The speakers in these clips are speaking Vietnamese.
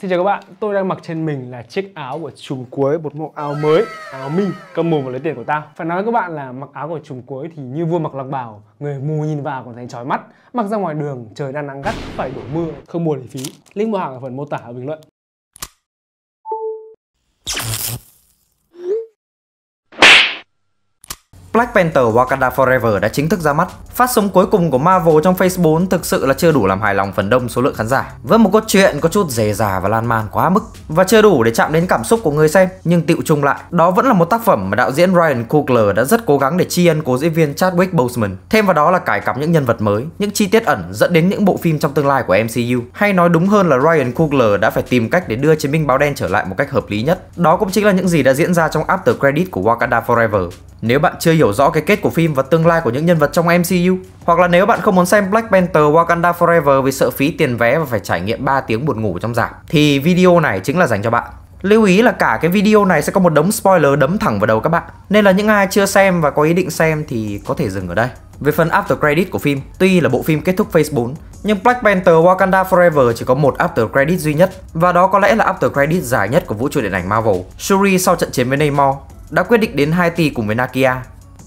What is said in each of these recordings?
Xin chào các bạn, tôi đang mặc trên mình là chiếc áo của trùng cuối một mẫu áo mới Áo Minh, cầm mồm và lấy tiền của tao Phải nói với các bạn là mặc áo của trùng cuối thì như vua mặc lạc bào Người mù nhìn vào còn thấy chói mắt Mặc ra ngoài đường, trời đang nắng gắt, phải đổ mưa Không mua để phí Link mua hàng ở phần mô tả ở bình luận Black Panther Wakanda Forever đã chính thức ra mắt. Phát sóng cuối cùng của Marvel trong Phase 4 thực sự là chưa đủ làm hài lòng phần đông số lượng khán giả. Với một cốt truyện có chút dề dà và lan man quá mức và chưa đủ để chạm đến cảm xúc của người xem, nhưng tựu chung lại, đó vẫn là một tác phẩm mà đạo diễn Ryan Coogler đã rất cố gắng để tri ân cố diễn viên Chadwick Boseman. Thêm vào đó là cải cắm những nhân vật mới, những chi tiết ẩn dẫn đến những bộ phim trong tương lai của MCU. Hay nói đúng hơn là Ryan Coogler đã phải tìm cách để đưa chiến binh báo đen trở lại một cách hợp lý nhất. Đó cũng chính là những gì đã diễn ra trong after credit của Wakanda Forever. Nếu bạn chưa hiểu hiểu rõ cái kết của phim và tương lai của những nhân vật trong MCU. Hoặc là nếu bạn không muốn xem Black Panther Wakanda Forever vì sợ phí tiền vé và phải trải nghiệm 3 tiếng buồn ngủ trong rạp thì video này chính là dành cho bạn. Lưu ý là cả cái video này sẽ có một đống spoiler đấm thẳng vào đầu các bạn Nên là những ai chưa xem và có ý định xem thì có thể dừng ở đây Về phần after credit của phim, tuy là bộ phim kết thúc phase 4 Nhưng Black Panther Wakanda Forever chỉ có một after credit duy nhất Và đó có lẽ là after credit dài nhất của vũ trụ điện ảnh Marvel Shuri sau trận chiến với Namor đã quyết định đến Haiti cùng với Nakia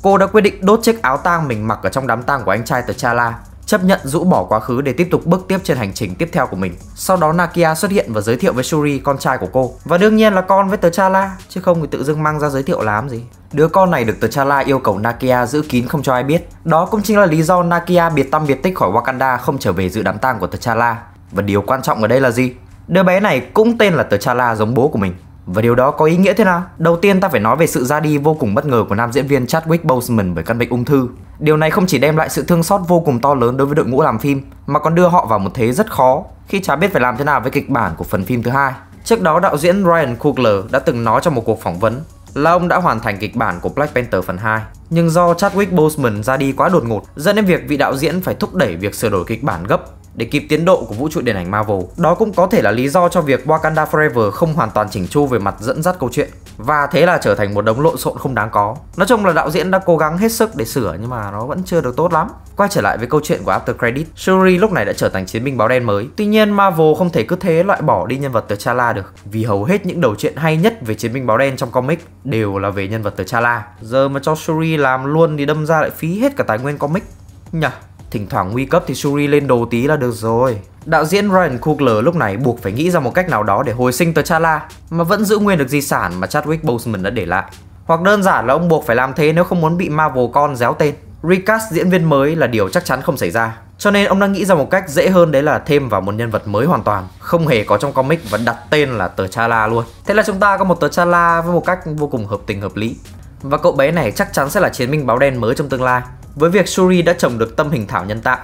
Cô đã quyết định đốt chiếc áo tang mình mặc ở trong đám tang của anh trai từ Chala, chấp nhận rũ bỏ quá khứ để tiếp tục bước tiếp trên hành trình tiếp theo của mình. Sau đó Nakia xuất hiện và giới thiệu với Shuri con trai của cô. Và đương nhiên là con với T'Challa, chứ không thì tự dưng mang ra giới thiệu làm gì. Đứa con này được T'Challa yêu cầu Nakia giữ kín không cho ai biết. Đó cũng chính là lý do Nakia biệt tâm biệt tích khỏi Wakanda không trở về dự đám tang của T'Challa. Và điều quan trọng ở đây là gì? Đứa bé này cũng tên là T'Challa giống bố của mình. Và điều đó có ý nghĩa thế nào? Đầu tiên ta phải nói về sự ra đi vô cùng bất ngờ của nam diễn viên Chadwick Boseman bởi căn bệnh ung thư. Điều này không chỉ đem lại sự thương xót vô cùng to lớn đối với đội ngũ làm phim, mà còn đưa họ vào một thế rất khó khi chả biết phải làm thế nào với kịch bản của phần phim thứ hai. Trước đó đạo diễn Ryan Coogler đã từng nói trong một cuộc phỏng vấn là ông đã hoàn thành kịch bản của Black Panther phần 2. Nhưng do Chadwick Boseman ra đi quá đột ngột, dẫn đến việc vị đạo diễn phải thúc đẩy việc sửa đổi kịch bản gấp để kịp tiến độ của vũ trụ điện ảnh Marvel. Đó cũng có thể là lý do cho việc Wakanda Forever không hoàn toàn chỉnh chu về mặt dẫn dắt câu chuyện và thế là trở thành một đống lộn xộn không đáng có. Nói chung là đạo diễn đã cố gắng hết sức để sửa nhưng mà nó vẫn chưa được tốt lắm. Quay trở lại với câu chuyện của After Credit, Shuri lúc này đã trở thành chiến binh báo đen mới. Tuy nhiên Marvel không thể cứ thế loại bỏ đi nhân vật T'Challa được vì hầu hết những đầu chuyện hay nhất về chiến binh báo đen trong comic đều là về nhân vật T'Challa. Giờ mà cho Shuri làm luôn thì đâm ra lại phí hết cả tài nguyên comic. Nhờ. Thỉnh thoảng nguy cấp thì Shuri lên đồ tí là được rồi. Đạo diễn Ryan Coogler lúc này buộc phải nghĩ ra một cách nào đó để hồi sinh T'Challa mà vẫn giữ nguyên được di sản mà Chadwick Boseman đã để lại. Hoặc đơn giản là ông buộc phải làm thế nếu không muốn bị Marvel con déo tên. Recast diễn viên mới là điều chắc chắn không xảy ra. Cho nên ông đang nghĩ ra một cách dễ hơn đấy là thêm vào một nhân vật mới hoàn toàn, không hề có trong comic và đặt tên là T'Challa luôn. Thế là chúng ta có một T'Challa với một cách vô cùng hợp tình hợp lý. Và cậu bé này chắc chắn sẽ là chiến binh báo đen mới trong tương lai. Với việc Shuri đã trồng được tâm hình thảo nhân tạo,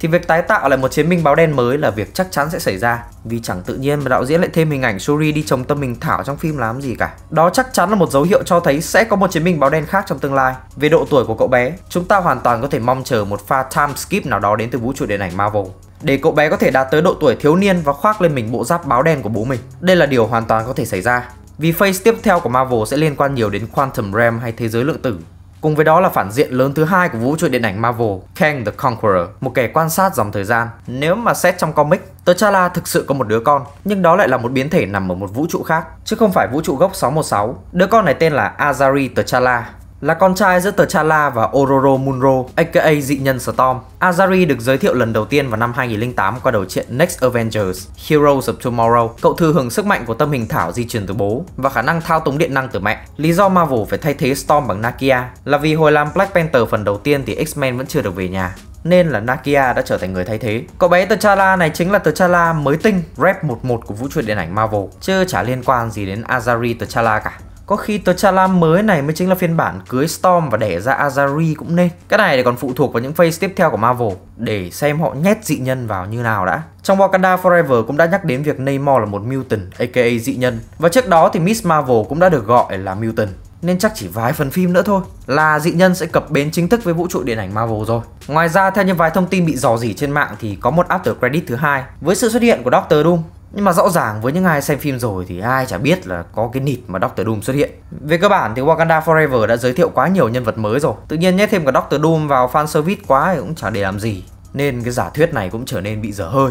thì việc tái tạo lại một chiến binh báo đen mới là việc chắc chắn sẽ xảy ra vì chẳng tự nhiên mà đạo diễn lại thêm hình ảnh Shuri đi trồng tâm hình thảo trong phim làm gì cả. Đó chắc chắn là một dấu hiệu cho thấy sẽ có một chiến binh báo đen khác trong tương lai. Về độ tuổi của cậu bé, chúng ta hoàn toàn có thể mong chờ một pha time skip nào đó đến từ vũ trụ điện ảnh Marvel để cậu bé có thể đạt tới độ tuổi thiếu niên và khoác lên mình bộ giáp báo đen của bố mình. Đây là điều hoàn toàn có thể xảy ra. Vì phase tiếp theo của Marvel sẽ liên quan nhiều đến Quantum Realm hay thế giới lượng tử, Cùng với đó là phản diện lớn thứ hai của vũ trụ điện ảnh Marvel, Kang the Conqueror, một kẻ quan sát dòng thời gian. Nếu mà xét trong comic, T'Challa thực sự có một đứa con, nhưng đó lại là một biến thể nằm ở một vũ trụ khác, chứ không phải vũ trụ gốc 616. Đứa con này tên là Azari T'Challa là con trai giữa T'Challa và Ororo Munro, aka dị nhân Storm. Azari được giới thiệu lần đầu tiên vào năm 2008 qua đầu truyện Next Avengers, Heroes of Tomorrow. Cậu thừa hưởng sức mạnh của tâm hình thảo di truyền từ bố và khả năng thao túng điện năng từ mẹ. Lý do Marvel phải thay thế Storm bằng Nakia là vì hồi làm Black Panther phần đầu tiên thì X-Men vẫn chưa được về nhà nên là Nakia đã trở thành người thay thế. Cậu bé T'Challa này chính là T'Challa mới tinh, rep 11 của vũ trụ điện ảnh Marvel, chưa chả liên quan gì đến Azari T'Challa cả. Có khi T'Challa mới này mới chính là phiên bản cưới Storm và đẻ ra Azari cũng nên. Cái này để còn phụ thuộc vào những phase tiếp theo của Marvel để xem họ nhét dị nhân vào như nào đã. Trong Wakanda Forever cũng đã nhắc đến việc Namor là một mutant aka dị nhân và trước đó thì Miss Marvel cũng đã được gọi là mutant nên chắc chỉ vài phần phim nữa thôi là dị nhân sẽ cập bến chính thức với vũ trụ điện ảnh Marvel rồi. Ngoài ra theo những vài thông tin bị dò dỉ trên mạng thì có một after credit thứ hai với sự xuất hiện của Doctor Doom nhưng mà rõ ràng với những ai xem phim rồi thì ai chả biết là có cái nịt mà Doctor Doom xuất hiện. Về cơ bản thì Wakanda Forever đã giới thiệu quá nhiều nhân vật mới rồi. Tự nhiên nhét thêm cả Doctor Doom vào fan service quá thì cũng chả để làm gì. Nên cái giả thuyết này cũng trở nên bị dở hơi.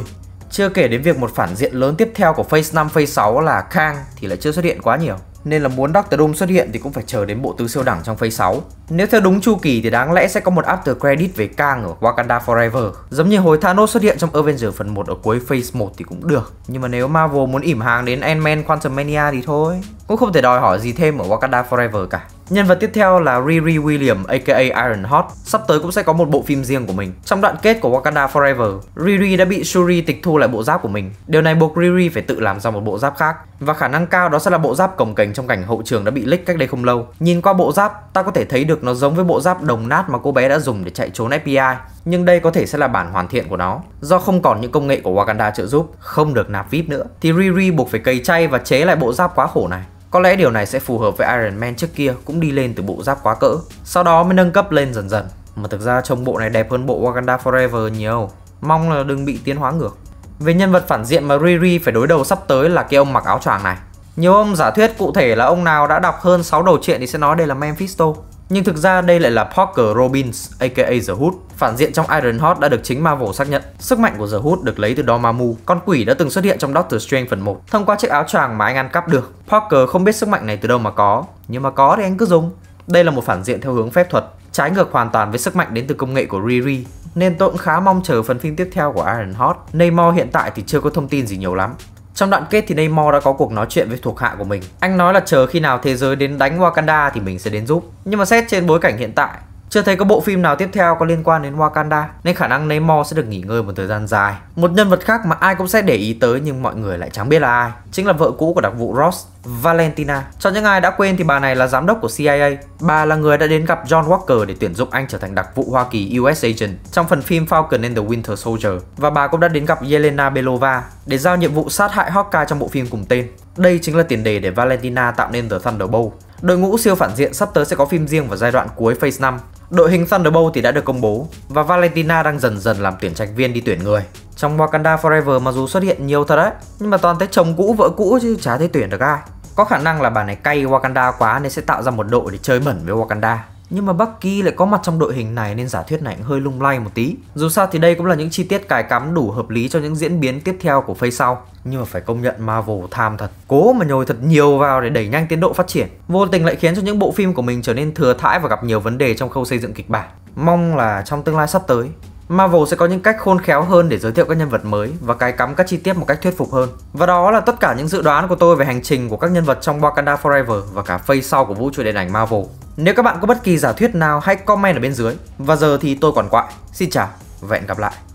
Chưa kể đến việc một phản diện lớn tiếp theo của Phase 5, Phase 6 là Kang thì lại chưa xuất hiện quá nhiều nên là muốn Doctor Doom xuất hiện thì cũng phải chờ đến bộ tứ siêu đẳng trong phase 6. Nếu theo đúng chu kỳ thì đáng lẽ sẽ có một after credit về Kang ở Wakanda Forever, giống như hồi Thanos xuất hiện trong Avengers phần 1 ở cuối phase 1 thì cũng được. Nhưng mà nếu Marvel muốn ỉm hàng đến Ant-Man Quantumania thì thôi, cũng không thể đòi hỏi gì thêm ở Wakanda Forever cả. Nhân vật tiếp theo là Riri William aka Iron Hot, sắp tới cũng sẽ có một bộ phim riêng của mình. Trong đoạn kết của Wakanda Forever, Riri đã bị Shuri tịch thu lại bộ giáp của mình. Điều này buộc Riri phải tự làm ra một bộ giáp khác và khả năng cao đó sẽ là bộ giáp cồng kềnh trong cảnh hậu trường đã bị leak cách đây không lâu. Nhìn qua bộ giáp, ta có thể thấy được nó giống với bộ giáp đồng nát mà cô bé đã dùng để chạy trốn FBI, nhưng đây có thể sẽ là bản hoàn thiện của nó. Do không còn những công nghệ của Wakanda trợ giúp, không được nạp VIP nữa, thì Riri buộc phải cày chay và chế lại bộ giáp quá khổ này. Có lẽ điều này sẽ phù hợp với Iron Man trước kia cũng đi lên từ bộ giáp quá cỡ, sau đó mới nâng cấp lên dần dần. Mà thực ra trông bộ này đẹp hơn bộ Wakanda Forever nhiều, mong là đừng bị tiến hóa ngược. Về nhân vật phản diện mà Riri phải đối đầu sắp tới là cái ông mặc áo choàng này. Nhiều ông giả thuyết cụ thể là ông nào đã đọc hơn 6 đầu truyện thì sẽ nói đây là Mephisto. Nhưng thực ra đây lại là Parker Robbins aka The Hood, phản diện trong Iron Heart đã được chính Marvel xác nhận. Sức mạnh của The Hood được lấy từ Dormammu, con quỷ đã từng xuất hiện trong Doctor Strange phần 1, thông qua chiếc áo choàng mà anh ăn cắp được. Parker không biết sức mạnh này từ đâu mà có, nhưng mà có thì anh cứ dùng. Đây là một phản diện theo hướng phép thuật, trái ngược hoàn toàn với sức mạnh đến từ công nghệ của Riri, nên tôi cũng khá mong chờ phần phim tiếp theo của Iron Heart. Neymar hiện tại thì chưa có thông tin gì nhiều lắm. Trong đoạn kết thì Neymar đã có cuộc nói chuyện với thuộc hạ của mình. Anh nói là chờ khi nào thế giới đến đánh Wakanda thì mình sẽ đến giúp. Nhưng mà xét trên bối cảnh hiện tại chưa thấy có bộ phim nào tiếp theo có liên quan đến Wakanda nên khả năng Namor sẽ được nghỉ ngơi một thời gian dài. Một nhân vật khác mà ai cũng sẽ để ý tới nhưng mọi người lại chẳng biết là ai, chính là vợ cũ của đặc vụ Ross, Valentina. Cho những ai đã quên thì bà này là giám đốc của CIA. Bà là người đã đến gặp John Walker để tuyển dụng anh trở thành đặc vụ Hoa Kỳ US Agent trong phần phim Falcon and the Winter Soldier và bà cũng đã đến gặp Yelena Belova để giao nhiệm vụ sát hại Hawkeye trong bộ phim cùng tên. Đây chính là tiền đề để Valentina tạo nên The Thunderbolt. Đội ngũ siêu phản diện sắp tới sẽ có phim riêng vào giai đoạn cuối Phase 5 Đội hình Thunderbolt thì đã được công bố và Valentina đang dần dần làm tuyển trạch viên đi tuyển người. Trong Wakanda Forever mà dù xuất hiện nhiều thật đấy, nhưng mà toàn thấy chồng cũ vợ cũ chứ chả thấy tuyển được ai. Có khả năng là bà này cay Wakanda quá nên sẽ tạo ra một đội để chơi mẩn với Wakanda. Nhưng mà Bucky lại có mặt trong đội hình này nên giả thuyết này cũng hơi lung lay một tí. Dù sao thì đây cũng là những chi tiết cài cắm đủ hợp lý cho những diễn biến tiếp theo của phase sau. Nhưng mà phải công nhận Marvel tham thật, cố mà nhồi thật nhiều vào để đẩy nhanh tiến độ phát triển. Vô tình lại khiến cho những bộ phim của mình trở nên thừa thãi và gặp nhiều vấn đề trong khâu xây dựng kịch bản. Mong là trong tương lai sắp tới, Marvel sẽ có những cách khôn khéo hơn để giới thiệu các nhân vật mới và cài cắm các chi tiết một cách thuyết phục hơn. Và đó là tất cả những dự đoán của tôi về hành trình của các nhân vật trong Wakanda Forever và cả phase sau của vũ trụ điện ảnh Marvel. Nếu các bạn có bất kỳ giả thuyết nào hãy comment ở bên dưới. Và giờ thì tôi còn quại. Xin chào và hẹn gặp lại.